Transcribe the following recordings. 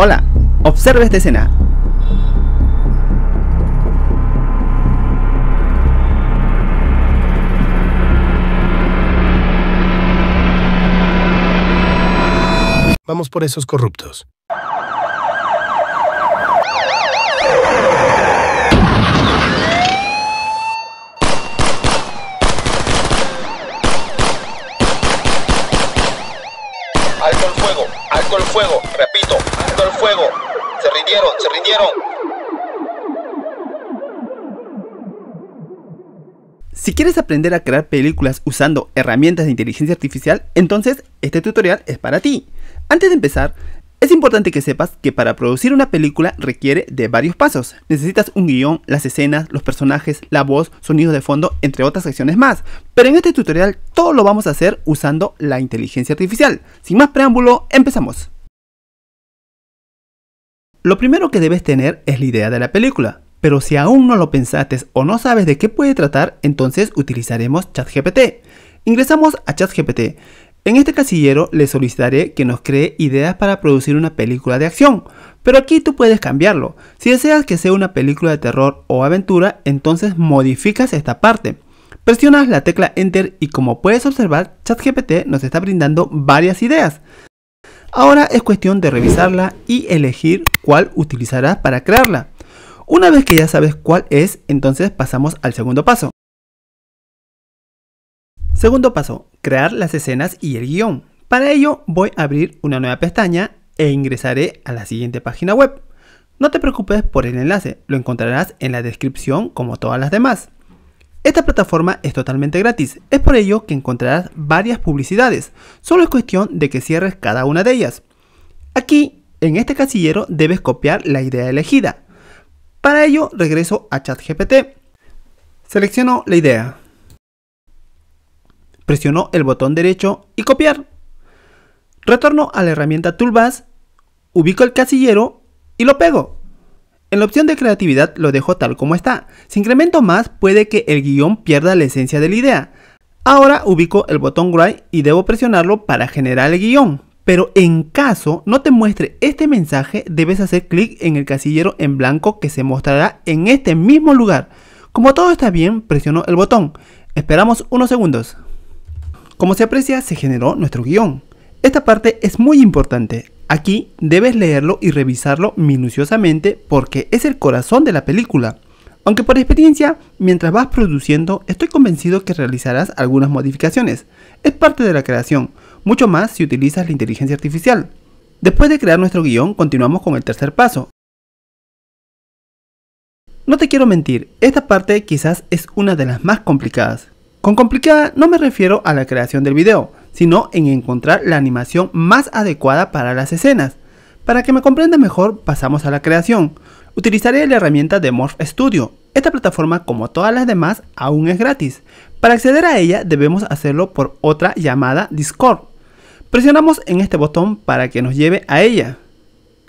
Hola, observa esta escena. Vamos por esos corruptos. Si quieres aprender a crear películas usando herramientas de inteligencia artificial, entonces este tutorial es para ti. Antes de empezar, es importante que sepas que para producir una película requiere de varios pasos. Necesitas un guión, las escenas, los personajes, la voz, sonidos de fondo, entre otras acciones más. Pero en este tutorial todo lo vamos a hacer usando la inteligencia artificial. Sin más preámbulo, empezamos. Lo primero que debes tener es la idea de la película. Pero si aún no lo pensaste o no sabes de qué puede tratar, entonces utilizaremos ChatGPT. Ingresamos a ChatGPT. En este casillero le solicitaré que nos cree ideas para producir una película de acción, pero aquí tú puedes cambiarlo. Si deseas que sea una película de terror o aventura, entonces modificas esta parte. Presionas la tecla Enter y como puedes observar, ChatGPT nos está brindando varias ideas. Ahora es cuestión de revisarla y elegir cuál utilizarás para crearla. Una vez que ya sabes cuál es, entonces pasamos al segundo paso. Segundo paso, crear las escenas y el guión. Para ello voy a abrir una nueva pestaña e ingresaré a la siguiente página web. No te preocupes por el enlace, lo encontrarás en la descripción como todas las demás. Esta plataforma es totalmente gratis, es por ello que encontrarás varias publicidades, solo es cuestión de que cierres cada una de ellas. Aquí, en este casillero, debes copiar la idea elegida, para ello regreso a ChatGPT. Selecciono la idea. Presiono el botón derecho y copiar. Retorno a la herramienta Toolbars, ubico el casillero y lo pego. En la opción de creatividad lo dejo tal como está. Si incremento más puede que el guión pierda la esencia de la idea. Ahora ubico el botón write y debo presionarlo para generar el guión. Pero en caso no te muestre este mensaje, debes hacer clic en el casillero en blanco que se mostrará en este mismo lugar. Como todo está bien, presiono el botón. Esperamos unos segundos. Como se aprecia, se generó nuestro guión. Esta parte es muy importante. Aquí debes leerlo y revisarlo minuciosamente porque es el corazón de la película. Aunque por experiencia, mientras vas produciendo, estoy convencido que realizarás algunas modificaciones. Es parte de la creación mucho más si utilizas la inteligencia artificial. Después de crear nuestro guión, continuamos con el tercer paso. No te quiero mentir, esta parte quizás es una de las más complicadas. Con complicada no me refiero a la creación del video, sino en encontrar la animación más adecuada para las escenas. Para que me comprendas mejor, pasamos a la creación. Utilizaré la herramienta de Morph Studio. Esta plataforma, como todas las demás, aún es gratis. Para acceder a ella debemos hacerlo por otra llamada Discord. Presionamos en este botón para que nos lleve a ella.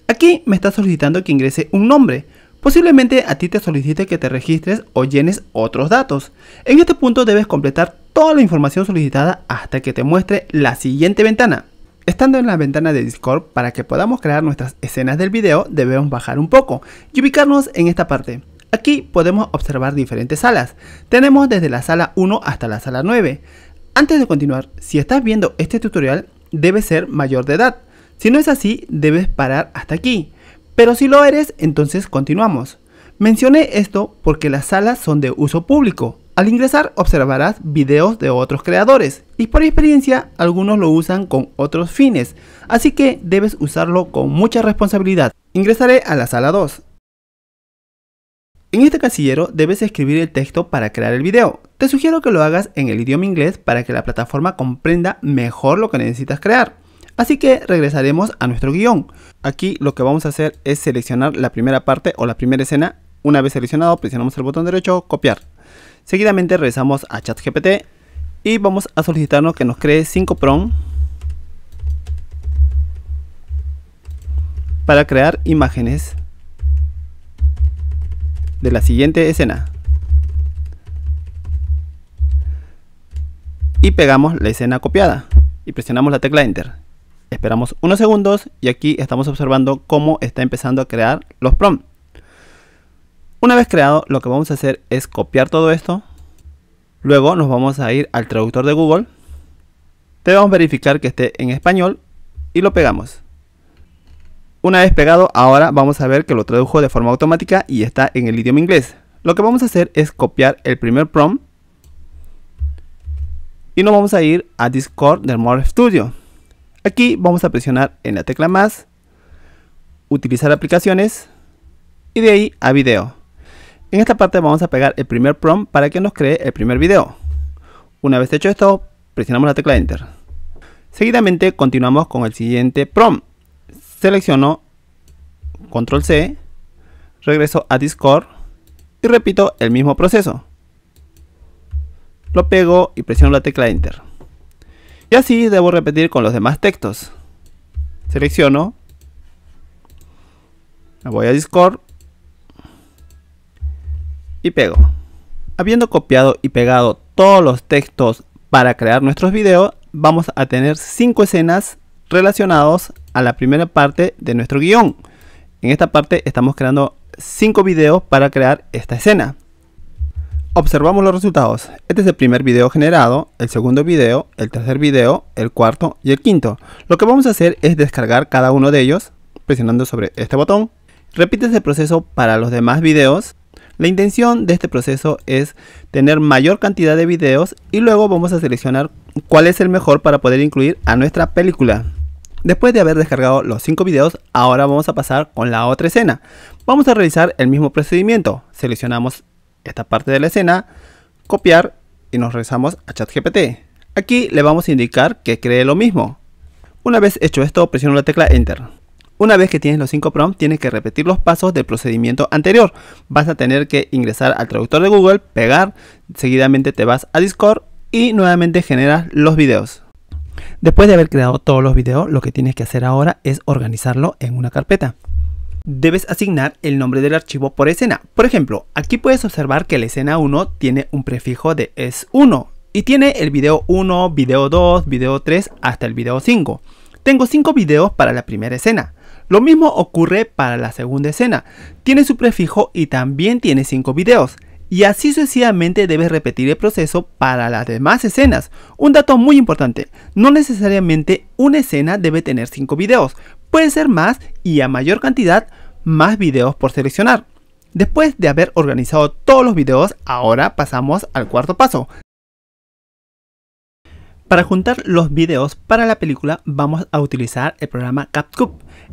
Aquí me está solicitando que ingrese un nombre. Posiblemente a ti te solicite que te registres o llenes otros datos. En este punto debes completar toda la información solicitada hasta que te muestre la siguiente ventana. Estando en la ventana de Discord, para que podamos crear nuestras escenas del video, debemos bajar un poco y ubicarnos en esta parte. Aquí podemos observar diferentes salas. Tenemos desde la sala 1 hasta la sala 9. Antes de continuar, si estás viendo este tutorial, Debe ser mayor de edad. Si no es así, debes parar hasta aquí. Pero si lo eres, entonces continuamos. Mencioné esto porque las salas son de uso público. Al ingresar observarás videos de otros creadores y por experiencia algunos lo usan con otros fines, así que debes usarlo con mucha responsabilidad. Ingresaré a la sala 2. En este casillero debes escribir el texto para crear el video. Te sugiero que lo hagas en el idioma inglés para que la plataforma comprenda mejor lo que necesitas crear. Así que regresaremos a nuestro guión. Aquí lo que vamos a hacer es seleccionar la primera parte o la primera escena. Una vez seleccionado, presionamos el botón derecho, copiar. Seguidamente regresamos a ChatGPT y vamos a solicitarnos que nos cree 5 prompts para crear imágenes de la siguiente escena. Y pegamos la escena copiada y presionamos la tecla Enter. Esperamos unos segundos y aquí estamos observando cómo está empezando a crear los prompts. Una vez creado, lo que vamos a hacer es copiar todo esto. Luego nos vamos a ir al traductor de Google. Debemos verificar que esté en español y lo pegamos. Una vez pegado, ahora vamos a ver que lo tradujo de forma automática y está en el idioma inglés. Lo que vamos a hacer es copiar el primer prompt y nos vamos a ir a Discord del Morph Studio. Aquí vamos a presionar en la tecla más, utilizar aplicaciones y de ahí a video. En esta parte vamos a pegar el primer prompt para que nos cree el primer video. Una vez hecho esto, presionamos la tecla Enter. Seguidamente continuamos con el siguiente prompt selecciono control C, regreso a Discord y repito el mismo proceso. Lo pego y presiono la tecla Enter. Y así debo repetir con los demás textos. Selecciono, me voy a Discord y pego. Habiendo copiado y pegado todos los textos para crear nuestros videos, vamos a tener cinco escenas relacionados la primera parte de nuestro guión. En esta parte estamos creando 5 videos para crear esta escena. Observamos los resultados. Este es el primer video generado, el segundo video, el tercer video, el cuarto y el quinto. Lo que vamos a hacer es descargar cada uno de ellos presionando sobre este botón. Repite ese proceso para los demás videos. La intención de este proceso es tener mayor cantidad de videos y luego vamos a seleccionar cuál es el mejor para poder incluir a nuestra película. Después de haber descargado los 5 videos, ahora vamos a pasar con la otra escena. Vamos a realizar el mismo procedimiento. Seleccionamos esta parte de la escena, copiar y nos regresamos a ChatGPT. Aquí le vamos a indicar que cree lo mismo. Una vez hecho esto, presiono la tecla Enter. Una vez que tienes los 5 prompts, tienes que repetir los pasos del procedimiento anterior. Vas a tener que ingresar al traductor de Google, pegar, seguidamente te vas a Discord y nuevamente generas los videos. Después de haber creado todos los videos, lo que tienes que hacer ahora es organizarlo en una carpeta. Debes asignar el nombre del archivo por escena. Por ejemplo, aquí puedes observar que la escena 1 tiene un prefijo de es1 y tiene el video 1, video 2, video 3 hasta el video 5. Tengo 5 videos para la primera escena. Lo mismo ocurre para la segunda escena. Tiene su prefijo y también tiene 5 videos y así sucesivamente debes repetir el proceso para las demás escenas. Un dato muy importante, no necesariamente una escena debe tener 5 videos, puede ser más y a mayor cantidad, más videos por seleccionar. Después de haber organizado todos los videos, ahora pasamos al cuarto paso. Para juntar los videos para la película vamos a utilizar el programa CapCut.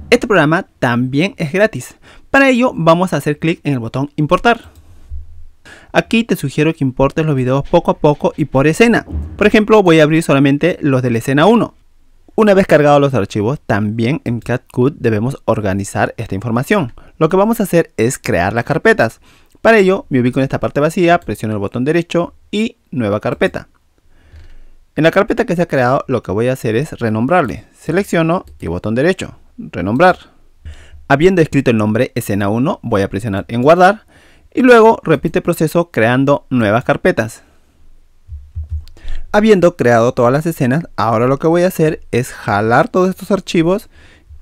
Este programa también es gratis. Para ello vamos a hacer clic en el botón importar. Aquí te sugiero que importes los videos poco a poco y por escena. Por ejemplo, voy a abrir solamente los de la escena 1. Una vez cargados los archivos, también en CatCut debemos organizar esta información. Lo que vamos a hacer es crear las carpetas. Para ello, me ubico en esta parte vacía, presiono el botón derecho y nueva carpeta. En la carpeta que se ha creado, lo que voy a hacer es renombrarle. Selecciono y botón derecho, renombrar. Habiendo escrito el nombre escena 1, voy a presionar en guardar y luego repite el proceso creando nuevas carpetas. Habiendo creado todas las escenas, ahora lo que voy a hacer es jalar todos estos archivos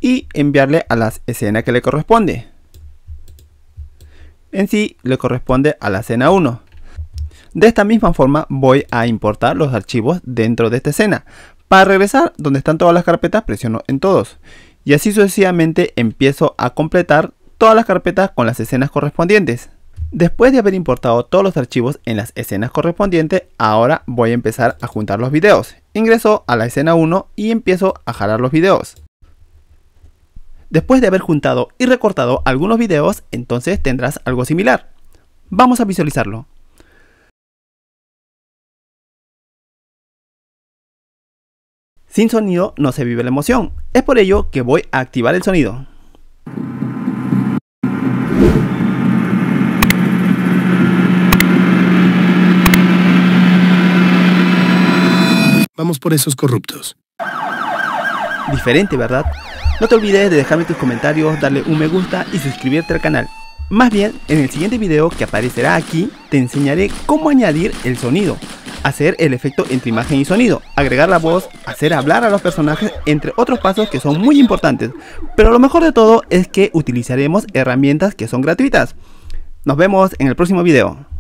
y enviarle a la escena que le corresponde. En sí le corresponde a la escena 1. De esta misma forma voy a importar los archivos dentro de esta escena. Para regresar donde están todas las carpetas presiono en todos. Y así sucesivamente empiezo a completar todas las carpetas con las escenas correspondientes. Después de haber importado todos los archivos en las escenas correspondientes, ahora voy a empezar a juntar los videos. Ingreso a la escena 1 y empiezo a jalar los videos. Después de haber juntado y recortado algunos videos, entonces tendrás algo similar. Vamos a visualizarlo. Sin sonido no se vive la emoción, es por ello que voy a activar el sonido. por esos corruptos. Diferente, ¿verdad? No te olvides de dejarme tus comentarios, darle un me gusta y suscribirte al canal. Más bien, en el siguiente video que aparecerá aquí, te enseñaré cómo añadir el sonido, hacer el efecto entre imagen y sonido, agregar la voz, hacer hablar a los personajes, entre otros pasos que son muy importantes. Pero lo mejor de todo es que utilizaremos herramientas que son gratuitas. Nos vemos en el próximo video.